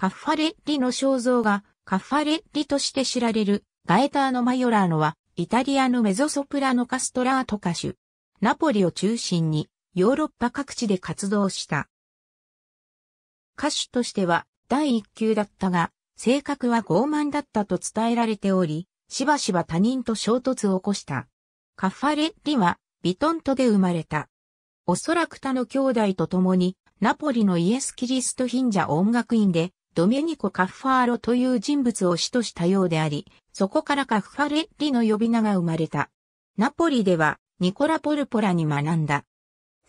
カッファレッリの肖像がカッファレッリとして知られるガエターノ・マヨラーノはイタリアのメゾソプラノカストラート歌手。ナポリを中心にヨーロッパ各地で活動した。歌手としては第一級だったが、性格は傲慢だったと伝えられており、しばしば他人と衝突を起こした。カッファレッリはビトントで生まれた。おそらく他の兄弟と共にナポリのイエス・キリスト貧者音楽院でドメニコ・カッファーロという人物を主としたようであり、そこからカッファレッリの呼び名が生まれた。ナポリではニコラ・ポルポラに学んだ。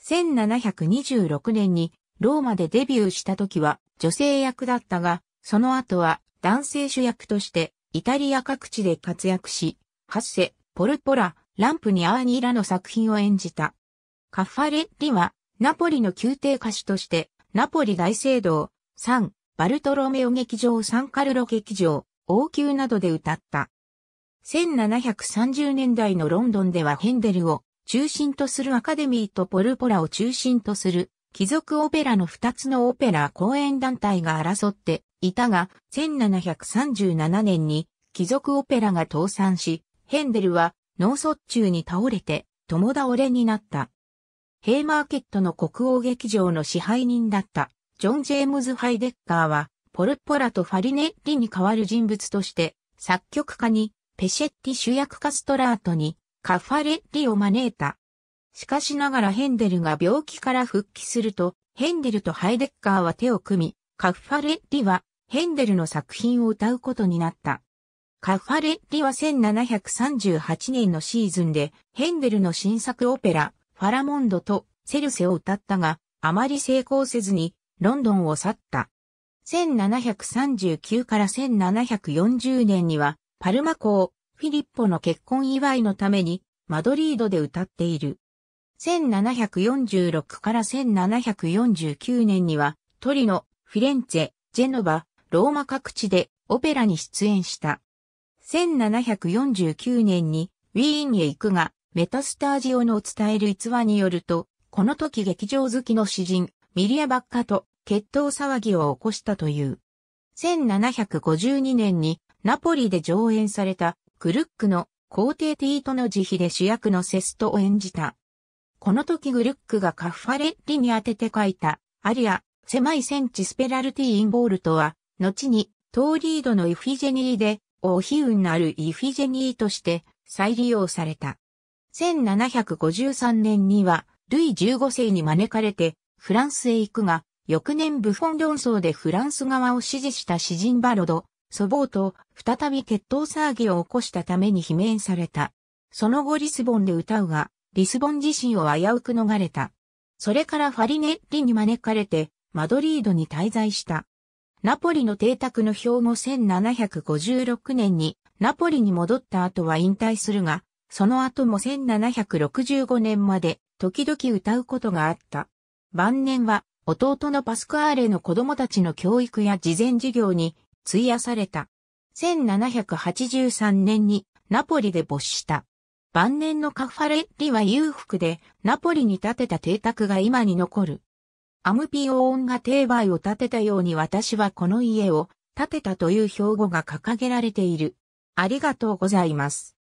1726年にローマでデビューした時は女性役だったが、その後は男性主役としてイタリア各地で活躍し、ハッセ、ポルポラ、ランプにアーニーラの作品を演じた。カッファレッリはナポリの宮廷歌手としてナポリ大聖堂、3、バルトロメオ劇場サンカルロ劇場、王宮などで歌った。1730年代のロンドンではヘンデルを中心とするアカデミーとポルポラを中心とする貴族オペラの2つのオペラ公演団体が争っていたが、1737年に貴族オペラが倒産し、ヘンデルは脳卒中に倒れて共倒れになった。ヘイマーケットの国王劇場の支配人だった。ジョン・ジェームズ・ハイデッカーは、ポルポラとファリネッリに代わる人物として、作曲家に、ペシェッティ主役カストラートに、カファレッリを招いた。しかしながらヘンデルが病気から復帰すると、ヘンデルとハイデッカーは手を組み、カファレッリはヘンデルの作品を歌うことになった。カファレッリは1738年のシーズンでヘンデルの新作オペラ、ファラモンドとセルセを歌ったが、あまり成功せずにロンドンを去った。1739から1740年には、パルマ公、フィリッポの結婚祝いのために、マドリードで歌っている。1746から1749年には、トリノ、フィレンツェ、ジェノバ、ローマ各地でオペラに出演した。1749年にウィーンへ行くが、メタスタージオの伝える逸話によると、この時劇場好きの詩人、ミリア・バッカと決闘騒ぎを起こしたという。1752年にナポリで上演されたクルックの皇帝ティートの慈悲で主役のセストを演じた。この時グルックがカッファレッリに当てて書いたアリア、狭いセンチスペラルティインボールとは、後にトーリードのイフィジェニーで、オヒウンなるイフィジェニーとして再利用された。1753年には、ルイ15世に招かれて、フランスへ行くが、翌年ブフォン論争でフランス側を支持した詩人バロド、祖母と再び決闘騒ぎを起こしたために罷免された。その後リスボンで歌うが、リスボン自身を危うく逃れた。それからファリネッリに招かれて、マドリードに滞在した。ナポリの邸宅の標後1756年にナポリに戻った後は引退するが、その後も1765年まで時々歌うことがあった。晩年は弟のパスクアーレの子供たちの教育や事前事業に費やされた。1783年にナポリで没した。晩年のカファレッリは裕福で、ナポリに建てた邸宅が今に残る。アムピオーンが定売を建てたように私はこの家を建てたという標語が掲げられている。ありがとうございます。